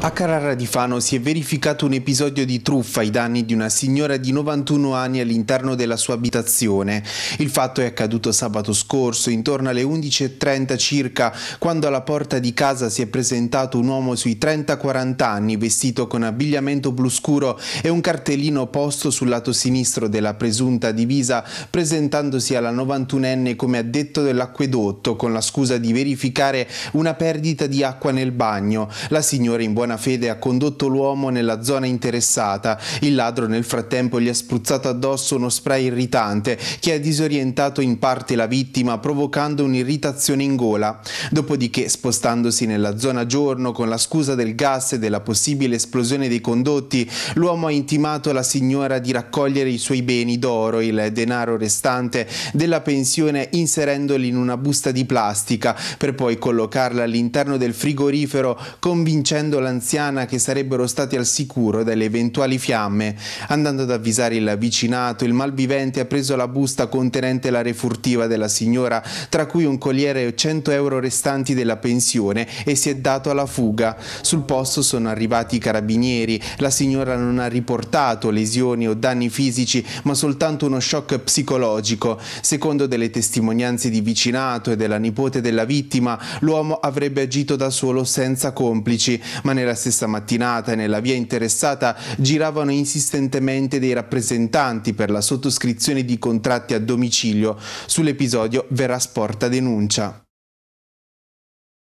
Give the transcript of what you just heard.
A Carrara di Fano si è verificato un episodio di truffa ai danni di una signora di 91 anni all'interno della sua abitazione. Il fatto è accaduto sabato scorso, intorno alle 11.30 circa, quando alla porta di casa si è presentato un uomo sui 30-40 anni, vestito con abbigliamento blu scuro e un cartellino posto sul lato sinistro della presunta divisa, presentandosi alla 91enne come addetto dell'acquedotto, con la scusa di verificare una perdita di acqua nel bagno. La signora in buona buona fede ha condotto l'uomo nella zona interessata. Il ladro nel frattempo gli ha spruzzato addosso uno spray irritante che ha disorientato in parte la vittima provocando un'irritazione in gola. Dopodiché spostandosi nella zona giorno con la scusa del gas e della possibile esplosione dei condotti, l'uomo ha intimato alla signora di raccogliere i suoi beni d'oro, il denaro restante della pensione inserendoli in una busta di plastica per poi collocarla all'interno del frigorifero convincendo l'anziano anziana che sarebbero stati al sicuro dalle eventuali fiamme. Andando ad avvisare il vicinato, il malvivente ha preso la busta contenente la refurtiva della signora, tra cui un colliere e 100 euro restanti della pensione e si è dato alla fuga. Sul posto sono arrivati i carabinieri, la signora non ha riportato lesioni o danni fisici ma soltanto uno shock psicologico. Secondo delle testimonianze di vicinato e della nipote della vittima, l'uomo avrebbe agito da solo senza complici, ma nella nella stessa mattinata nella via interessata giravano insistentemente dei rappresentanti per la sottoscrizione di contratti a domicilio. Sull'episodio verrà sporta denuncia.